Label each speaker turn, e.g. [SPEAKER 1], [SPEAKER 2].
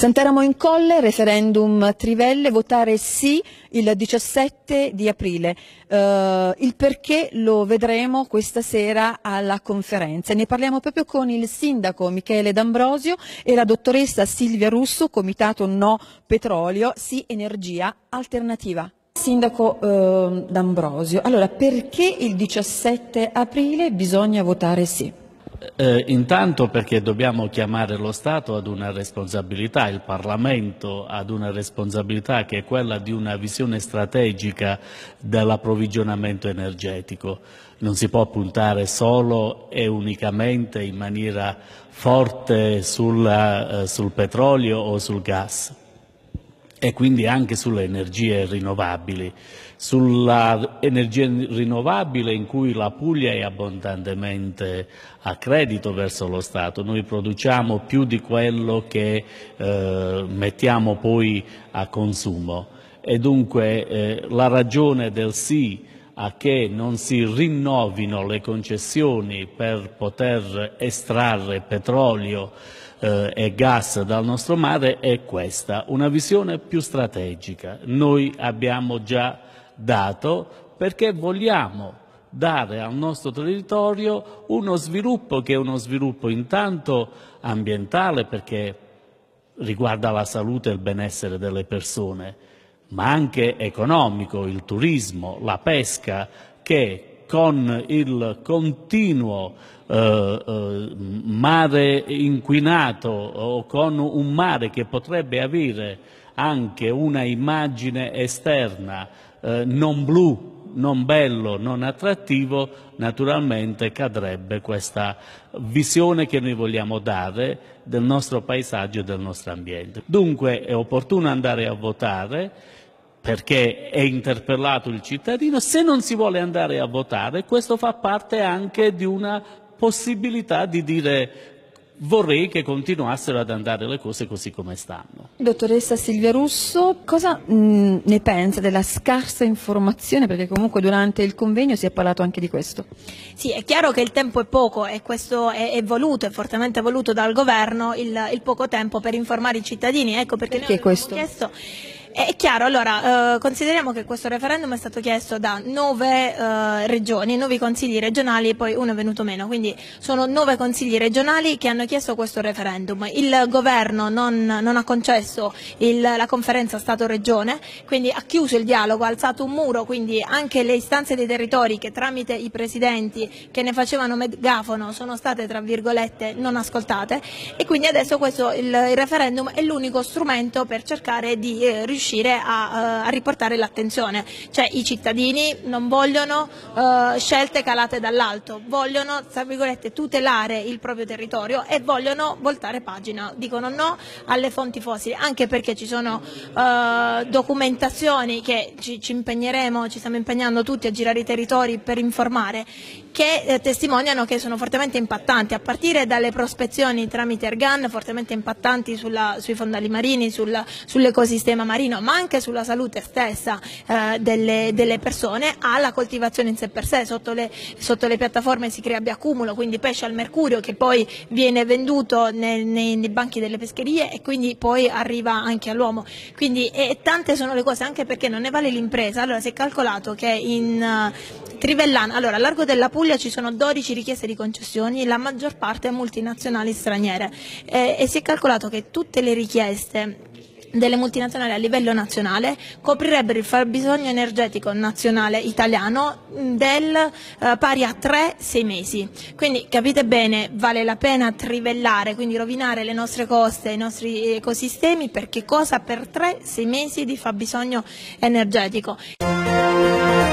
[SPEAKER 1] Santeramo in Colle, referendum Trivelle, votare sì il 17 di aprile. Uh, il perché lo vedremo questa sera alla conferenza. Ne parliamo proprio con il sindaco Michele D'Ambrosio e la dottoressa Silvia Russo, comitato No Petrolio, sì Energia Alternativa. Sindaco eh, D'Ambrosio, allora perché il 17 aprile bisogna votare sì?
[SPEAKER 2] Eh, intanto perché dobbiamo chiamare lo Stato ad una responsabilità, il Parlamento ad una responsabilità che è quella di una visione strategica dell'approvvigionamento energetico. Non si può puntare solo e unicamente in maniera forte sulla, eh, sul petrolio o sul gas e quindi anche sulle energie rinnovabili, sull'energia rinnovabile in cui la Puglia è abbondantemente a credito verso lo Stato. Noi produciamo più di quello che eh, mettiamo poi a consumo e dunque eh, la ragione del sì a che non si rinnovino le concessioni per poter estrarre petrolio eh, e gas dal nostro mare è questa, una visione più strategica. Noi abbiamo già dato perché vogliamo dare al nostro territorio uno sviluppo che è uno sviluppo intanto ambientale perché riguarda la salute e il benessere delle persone, ma anche economico, il turismo, la pesca, che con il continuo eh, eh, mare inquinato o con un mare che potrebbe avere anche una immagine esterna eh, non blu, non bello, non attrattivo, naturalmente cadrebbe questa visione che noi vogliamo dare del nostro paesaggio e del nostro ambiente. Dunque è opportuno andare a votare perché è interpellato il cittadino, se non si vuole andare a votare, questo fa parte anche di una possibilità di dire vorrei che continuassero ad andare le cose così come stanno.
[SPEAKER 1] Dottoressa Silvia Russo, cosa mm, ne pensa della scarsa informazione? Perché comunque durante il convegno si è parlato anche di questo.
[SPEAKER 3] Sì, è chiaro che il tempo è poco e questo è, è voluto, è fortemente voluto dal governo il, il, poco tempo per informare i cittadini. Ecco perché, perché questo? chiesto è chiaro, allora eh, consideriamo che questo referendum è stato chiesto da nove eh, regioni, nove consigli regionali e poi uno è venuto meno, quindi sono nove consigli regionali che hanno chiesto questo referendum. Il governo non, non ha concesso il, la conferenza Stato-Regione, quindi ha chiuso il dialogo, ha alzato un muro, quindi anche le istanze dei territori che tramite i presidenti che ne facevano megafono sono state tra virgolette non ascoltate e quindi adesso questo, il, il referendum è l'unico strumento per cercare di eh, riuscire a, uh, a riportare l'attenzione. Cioè i cittadini non vogliono uh, scelte calate dall'alto, vogliono tra virgolette, tutelare il proprio territorio e vogliono voltare pagina, dicono no alle fonti fossili, anche perché ci sono uh, documentazioni che ci, ci impegneremo, ci stiamo impegnando tutti a girare i territori per informare che eh, testimoniano che sono fortemente impattanti, a partire dalle prospezioni tramite Ergan, fortemente impattanti sulla, sui fondali marini, sull'ecosistema marino, ma anche sulla salute stessa eh, delle, delle, persone, alla coltivazione in sé per sé. Sotto le, sotto le piattaforme si crea biaccumulo, quindi pesce al mercurio che poi viene venduto nei, nei, nei banchi delle pescherie e quindi poi arriva anche all'uomo. Quindi e, tante sono le cose, anche perché non ne vale l'impresa. Allora si è calcolato che in uh, Trivellana, allora, largo della Puglia Puglia ci sono 12 richieste di concessioni, la maggior parte multinazionali straniere eh, e si è calcolato che tutte le richieste delle multinazionali a livello nazionale coprirebbero il fabbisogno energetico nazionale italiano del, eh, pari a 3-6 mesi. Quindi capite bene, vale la pena trivellare, quindi rovinare le nostre coste, i nostri ecosistemi per cosa? Per 3-6 mesi di fabbisogno energetico.